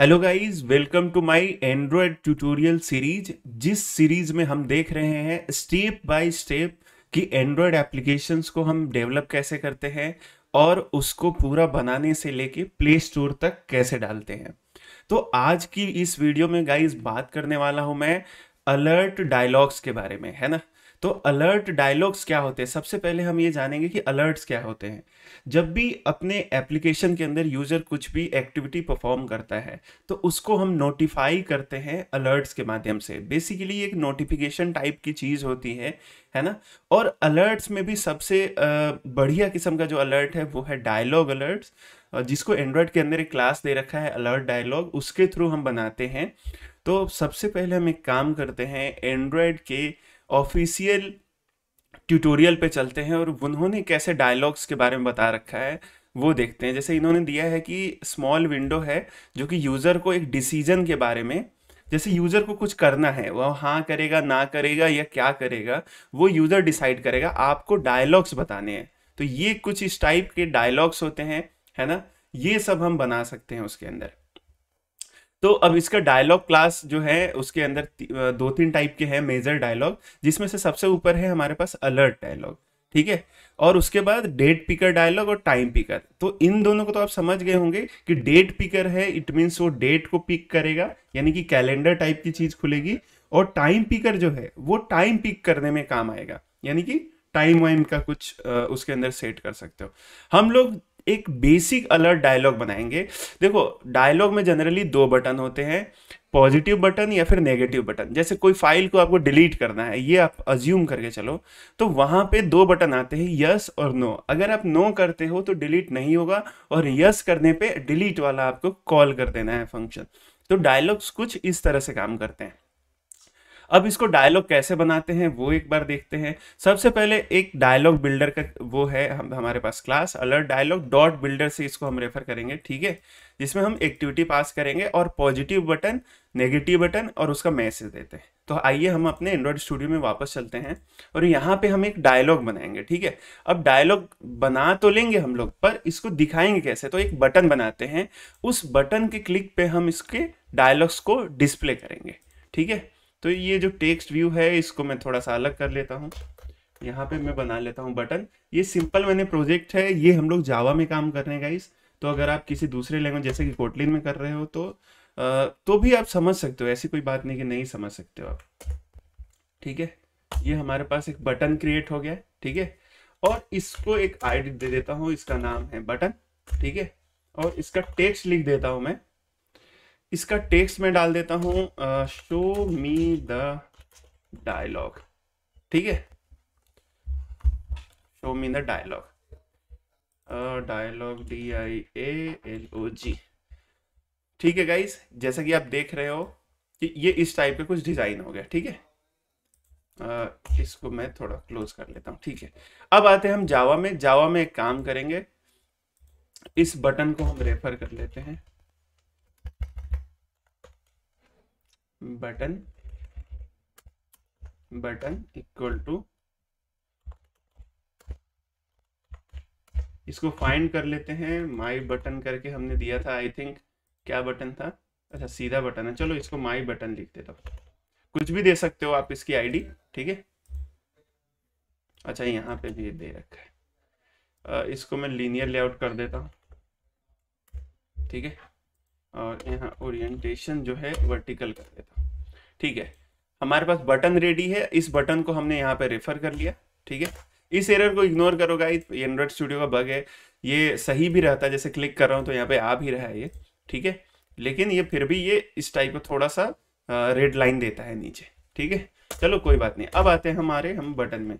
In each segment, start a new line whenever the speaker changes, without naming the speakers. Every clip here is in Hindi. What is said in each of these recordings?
hello guys welcome to my android tutorial series जिस सीरीज में हम देख रहे हैं स्टेप बाय स्टेप कि एंड्रॉयड एप्लीकेशंस को हम डेवलप कैसे करते हैं और उसको पूरा बनाने से लेके प्ले स्टोर तक कैसे डालते हैं तो आज की इस वीडियो में गाइस बात करने वाला हूं मैं अलर्ट डायलॉग्स के बारे में है ना तो अलर्ट डायलॉग्स क्या होते हैं सबसे पहले हम ये जानेंगे कि अलर्ट्स क्या होते हैं जब भी अपने एप्लीकेशन के अंदर यूज़र कुछ भी एक्टिविटी परफॉर्म करता है तो उसको हम नोटिफाई करते हैं अलर्ट्स के माध्यम से बेसिकली एक नोटिफिकेशन टाइप की चीज़ होती है है ना और अलर्ट्स में भी सबसे बढ़िया किस्म का जो अलर्ट है वो है डायलॉग अलर्ट्स जिसको एंड्रॉयड के अंदर एक क्लास दे रखा है अलर्ट डायलॉग उसके थ्रू हम बनाते हैं तो सबसे पहले हम एक काम करते हैं एंड्रॉयड के ऑफिशियल ट्यूटोरियल पे चलते हैं और उन्होंने कैसे डायलॉग्स के बारे में बता रखा है वो देखते हैं जैसे इन्होंने दिया है कि स्मॉल विंडो है जो कि यूज़र को एक डिसीजन के बारे में जैसे यूज़र को कुछ करना है वह हाँ करेगा ना करेगा या क्या करेगा वो यूज़र डिसाइड करेगा आपको डायलॉग्स बताने हैं तो ये कुछ इस टाइप के डायलॉग्स होते हैं है ना ये सब हम बना सकते हैं उसके अंदर तो अब इसका डायलॉग क्लास जो है उसके अंदर दो तीन टाइप के हैं मेजर डायलॉग जिसमें से सबसे ऊपर है हमारे पास अलर्ट डायलॉग ठीक है और उसके बाद डेट पिकर डायलॉग और टाइम पिकर तो इन दोनों को तो आप समझ गए होंगे कि डेट पिकर है इट मीन्स वो डेट को पिक करेगा यानी कि कैलेंडर टाइप की चीज खुलेगी और टाइम पिकर जो है वो टाइम पिक करने में काम आएगा यानी कि टाइम वाइम का कुछ उसके अंदर सेट कर सकते हो हम लोग एक बेसिक अलर्ट डायलॉग बनाएंगे देखो डायलॉग में जनरली दो बटन होते हैं पॉजिटिव बटन या फिर नेगेटिव बटन जैसे कोई फाइल को आपको डिलीट करना है ये आप अज्यूम करके चलो तो वहाँ पे दो बटन आते हैं यस और नो अगर आप नो करते हो तो डिलीट नहीं होगा और यस करने पे डिलीट वाला आपको कॉल कर देना है फंक्शन तो डायलॉग्स कुछ इस तरह से काम करते हैं अब इसको डायलॉग कैसे बनाते हैं वो एक बार देखते हैं सबसे पहले एक डायलॉग बिल्डर का वो है हम हमारे पास class alert dialog dot builder से इसको हम रेफर करेंगे ठीक है जिसमें हम एक्टिविटी पास करेंगे और पॉजिटिव बटन नेगेटिव बटन और उसका मैसेज देते हैं तो आइए हम अपने एंड्रॉयड स्टूडियो में वापस चलते हैं और यहाँ पे हम एक डायलॉग बनाएंगे ठीक है अब डायलॉग बना तो लेंगे हम लोग पर इसको दिखाएंगे कैसे तो एक बटन बनाते हैं उस बटन के क्लिक पे हम इसके डायलॉग्स को डिस्प्ले करेंगे ठीक है तो ये जो टेक्स्ट व्यू है इसको मैं थोड़ा सा अलग कर लेता हूँ यहाँ पे मैं बना लेता हूँ बटन ये सिंपल मैंने प्रोजेक्ट है ये हम लोग जावा में काम कर रहे हैं गाइस तो अगर आप किसी दूसरे लैंग्वेज जैसे कि कोटलिन में कर रहे हो तो तो भी आप समझ सकते हो ऐसी कोई बात नहीं कि नहीं समझ सकते हो आप ठीक है ये हमारे पास एक बटन क्रिएट हो गया ठीक है और इसको एक आईडी दे देता हूँ इसका नाम है बटन ठीक है और इसका टेक्स्ट लिख देता हूँ मैं इसका टेक्स्ट मैं डाल देता हूं शो मी द डायलॉग ठीक है show me the dialog dialog D I A L O G ठीक है गाइज जैसा कि आप देख रहे हो कि ये इस टाइप के कुछ डिज़ाइन हो गया ठीक है uh, इसको मैं थोड़ा क्लोज कर लेता हूं ठीक है अब आते हैं हम जावा में जावा में एक काम करेंगे इस बटन को हम रेफर कर लेते हैं button बटन इक्वल टू इसको फाइंड कर लेते हैं माई बटन करके हमने दिया था आई थिंक क्या बटन था अच्छा सीधा बटन है चलो इसको माई बटन लिख देता हूँ कुछ भी दे सकते हो आप इसकी आईडी ठीक है अच्छा यहाँ पे भी दे रखा है इसको मैं लीनियर लेआउट कर देता हूँ ठीक है और यहाँ ओरिएंटेशन जो है वर्टिकल कर देता हूँ ठीक है हमारे पास बटन रेडी है इस बटन को हमने यहाँ पे रेफर कर लिया ठीक है इस एरर को इग्नोर करो गाइस एंड्रॉइड स्टूडियो का बग है ये सही भी रहता है जैसे क्लिक कर रहा हूँ तो यहाँ पे आ भी रहा है ये ठीक है लेकिन ये फिर भी ये इस टाइप का थोड़ा सा रेड लाइन देता है नीचे ठीक है चलो कोई बात नहीं अब आते हैं हमारे हम बटन में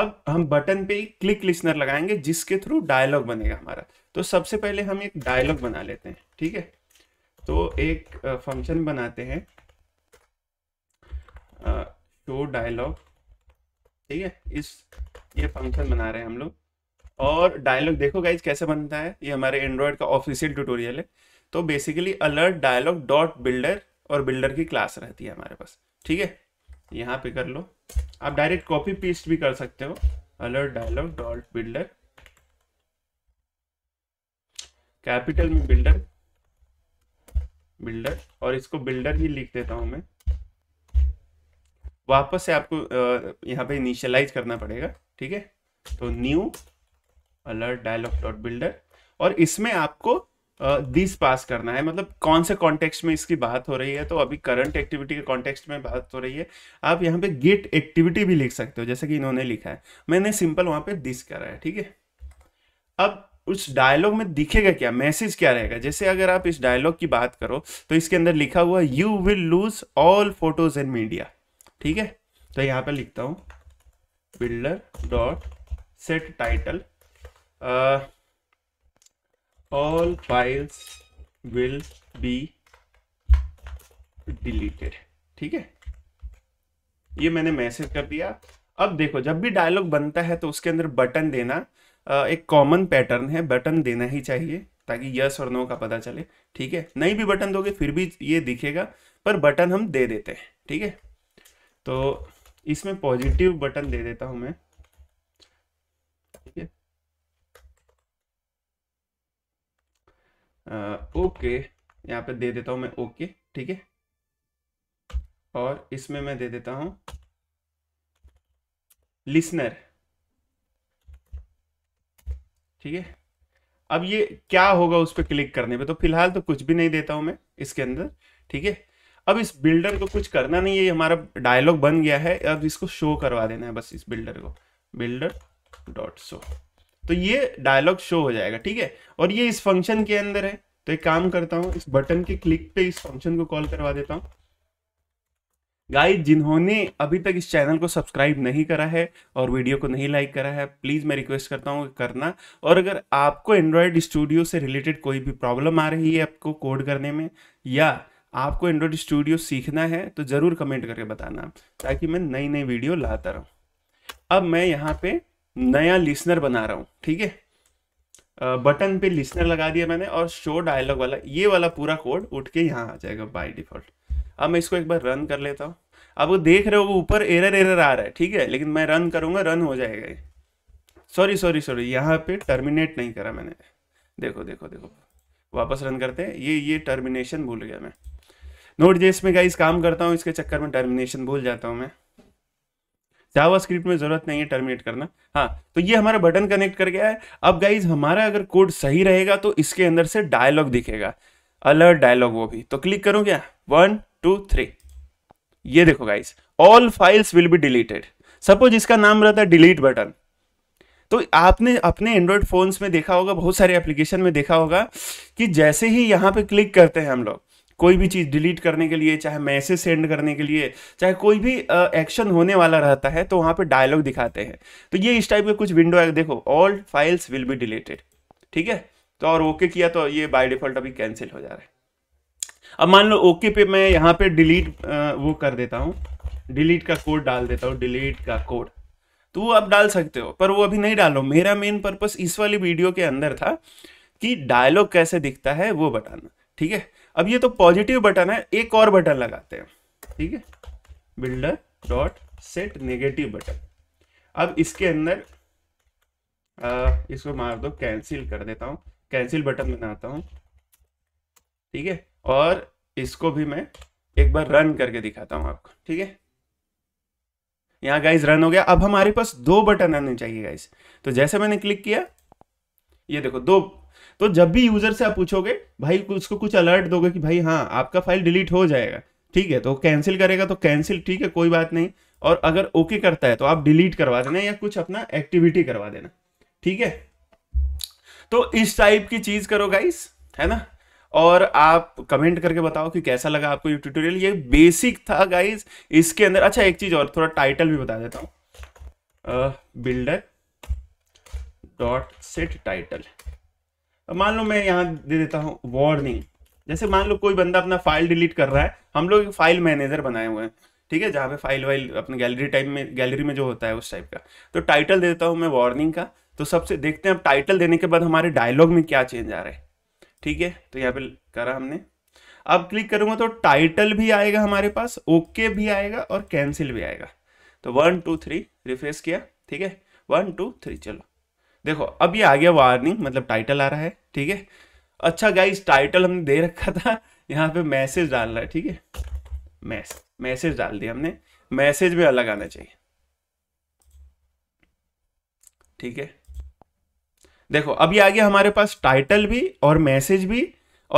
अब हम बटन पे क्लिक लिस्नर लगाएंगे जिसके थ्रू डायलॉग बनेगा हमारा तो सबसे पहले हम एक डायलॉग बना लेते हैं ठीक है तो एक फंक्शन बनाते हैं शो डायलॉग ठीक है इस ये फंक्शन बना रहे हैं हम लोग और डायलॉग देखो गाइज कैसे बनता है ये हमारे एंड्रॉयड का ऑफिशियल ट्यूटोरियल है तो basically alert dialog dot builder और बिल्डर की क्लास रहती है हमारे पास ठीक है यहाँ पे कर लो आप डायरेक्ट कॉपी पेस्ट भी कर सकते हो alert dialog dot builder capital में बिल्डर बिल्डर और इसको बिल्डर ही लिख देता हूं मैं वापस से आपको यहाँ पे इनिशियलाइज करना पड़ेगा ठीक है तो new alert dialog dot builder और इसमें आपको दिस पास करना है मतलब कौन से कॉन्टेक्स्ट में इसकी बात हो रही है तो अभी करंट एक्टिविटी के कॉन्टेक्स्ट में बात हो रही है आप यहाँ पे गेट एक्टिविटी भी लिख सकते हो जैसे कि इन्होंने लिखा है मैंने सिंपल वहां पे दिस करा है ठीक है अब उस डायलॉग में दिखेगा क्या मैसेज क्या रहेगा जैसे अगर आप इस डायलॉग की बात करो तो इसके अंदर लिखा हुआ you will lose all photos in media ठीक है तो यहां पर लिखता हूं builder dot set title all files will be deleted ठीक है ये मैंने मैसेज कर दिया अब देखो जब भी डायलॉग बनता है तो उसके अंदर बटन देना एक कॉमन पैटर्न है बटन देना ही चाहिए ताकि यस और नो का पता चले ठीक है नहीं भी बटन दोगे फिर भी ये दिखेगा पर बटन हम दे देते हैं ठीक है तो इसमें पॉजिटिव बटन दे देता हूं मैं ठीक है ओके यहां पे दे देता हूं मैं ओके ठीक है और इसमें मैं दे देता हूं लिसनर ठीक है अब ये क्या होगा उस पर क्लिक करने पे तो फिलहाल तो कुछ भी नहीं देता हूं मैं इसके अंदर ठीक है अब इस बिल्डर को कुछ करना नहीं है हमारा डायलॉग बन गया है अब इसको शो करवा देना है बस इस बिल्डर को बिल्डर डॉट शो तो ये डायलॉग शो हो जाएगा ठीक है और ये इस फंक्शन के अंदर है तो एक काम करता हूँ इस बटन के क्लिक पे इस फंक्शन को कॉल करवा देता हूँ गाइस जिन्होंने अभी तक इस चैनल को सब्सक्राइब नहीं करा है और वीडियो को नहीं लाइक करा है प्लीज़ मैं रिक्वेस्ट करता हूँ करना और अगर आपको एंड्रॉयड स्टूडियो से रिलेटेड कोई भी प्रॉब्लम आ रही है आपको कोड करने में या आपको एंड्रॉयड स्टूडियो सीखना है तो ज़रूर कमेंट करके बताना ताकि मैं नई नई वीडियो लाता रहूँ अब मैं यहाँ पे नया लिसनर बना रहा हूँ ठीक है बटन पे लिसनर लगा दिया मैंने और शो डायलॉग वाला ये वाला पूरा कोड उठ के यहाँ आ जाएगा बाय डिफॉल्ट अब मैं इसको एक बार रन कर लेता हूँ अब वो देख रहे हो वो ऊपर एरर एरर आ रहा है ठीक है लेकिन मैं रन करूँगा रन हो जाएगा सॉरी सॉरी सॉरी यहाँ पे टर्मिनेट नहीं करा मैंने देखो देखो देखो वापस रन करते हैं ये ये टर्मिनेशन भूल गया मैं नोट जेस में गाइस काम करता हूँ इसके चक्कर में टर्मिनेशन भूल जाता हूँ मैं जावा स्क्रिप्ट में ज़रूरत नहीं है टर्मिनेट करना हाँ तो ये हमारा बटन कनेक्ट कर गया है अब गाइज हमारा अगर कोड सही रहेगा तो इसके अंदर से डायलॉग दिखेगा अलर्ट डायलॉग वो भी तो क्लिक करूँ क्या वन टू थ्री ये देखो guys all files will be deleted suppose इसका नाम रहता है डिलीट बटन तो आपने अपने एंड्रॉयड फोन्स में देखा होगा बहुत सारे एप्लीकेशन में देखा होगा कि जैसे ही यहां पे क्लिक करते हैं हम लोग कोई भी चीज़ डिलीट करने के लिए चाहे मैसेज सेंड करने के लिए चाहे कोई भी एक्शन होने वाला रहता है तो वहां पे डायलॉग दिखाते हैं तो ये इस टाइप के कुछ विंडो है देखो all files will be deleted ठीक है तो और ओके किया तो ये बाय डिफॉल्ट अभी कैंसिल हो जा रहा है अब मान लो ओके पे मैं यहाँ पे डिलीट वो कर देता हूँ डिलीट का कोड डाल देता हूँ डिलीट का कोड तो वो आप डाल सकते हो पर वो अभी नहीं डालो मेरा मेन पर्पस इस वाली वीडियो के अंदर था कि डायलॉग कैसे दिखता है वो बताना ठीक है अब ये तो पॉजिटिव बटन है एक और बटन लगाते हैं ठीक है builder dot set negative button अब इसके अंदर आ, इसको मार दो कैंसिल कर देता हूँ कैंसिल बटन बनाता हूँ ठीक है और इसको भी मैं एक बार रन करके दिखाता हूं आपको ठीक है यहाँ गाइस रन हो गया अब हमारे पास दो बटन आने चाहिए गाइज तो जैसे मैंने क्लिक किया ये देखो दो तो जब भी यूजर से आप पूछोगे भाई उसको कुछ अलर्ट दोगे कि भाई हाँ आपका फाइल डिलीट हो जाएगा ठीक है तो कैंसिल करेगा तो कैंसिल ठीक है कोई बात नहीं और अगर ओके करता है तो आप डिलीट करवा देना या कुछ अपना एक्टिविटी करवा देना ठीक है तो इस टाइप की चीज करो गाइस है ना और आप कमेंट करके बताओ कि कैसा लगा आपको ये ट्यूटोरियल ये बेसिक था गाइज इसके अंदर अच्छा एक चीज़ और थोड़ा टाइटल भी बता देता हूँ बिल्डर डॉट सेट टाइटल मान लो मैं यहाँ दे देता हूँ वार्निंग जैसे मान लो कोई बंदा अपना फाइल डिलीट कर रहा है हम लोग फाइल मैनेजर बनाए हुए हैं ठीक है जहाँ पे फाइल वाइल अपने गैलरी टाइम में गैलरी में जो होता है उस टाइप का तो टाइटल दे देता हूँ मैं वार्निंग का तो सबसे देखते हैं अब टाइटल देने के बाद हमारे डायलॉग में क्या चेंज आ रहा है ठीक है तो यहाँ पे करा हमने अब क्लिक करूंगा तो टाइटल भी आएगा हमारे पास ओके भी आएगा और कैंसिल भी आएगा तो वन टू थ्री रिफ्रेश किया ठीक है वन टू थ्री चलो देखो अब ये आ गया वार्निंग मतलब टाइटल आ रहा है ठीक है अच्छा गाइस टाइटल हमने दे रखा था यहाँ पे मैसेज डाल रहा है ठीक है मैसेज मैसेज डाल दिया हमने मैसेज भी अलग आना चाहिए ठीक है देखो अभी आ गया हमारे पास टाइटल भी और मैसेज भी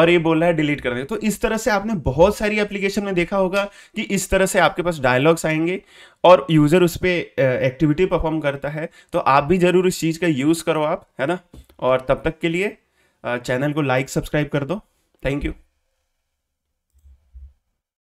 और ये बोल रहा है डिलीट कर दे तो इस तरह से आपने बहुत सारी एप्लीकेशन में देखा होगा कि इस तरह से आपके पास डायलॉग्स आएंगे और यूज़र उस पर एक्टिविटी परफॉर्म करता है तो आप भी ज़रूर इस चीज़ का यूज़ करो आप है ना और तब तक के लिए चैनल को लाइक सब्सक्राइब कर दो थैंक यू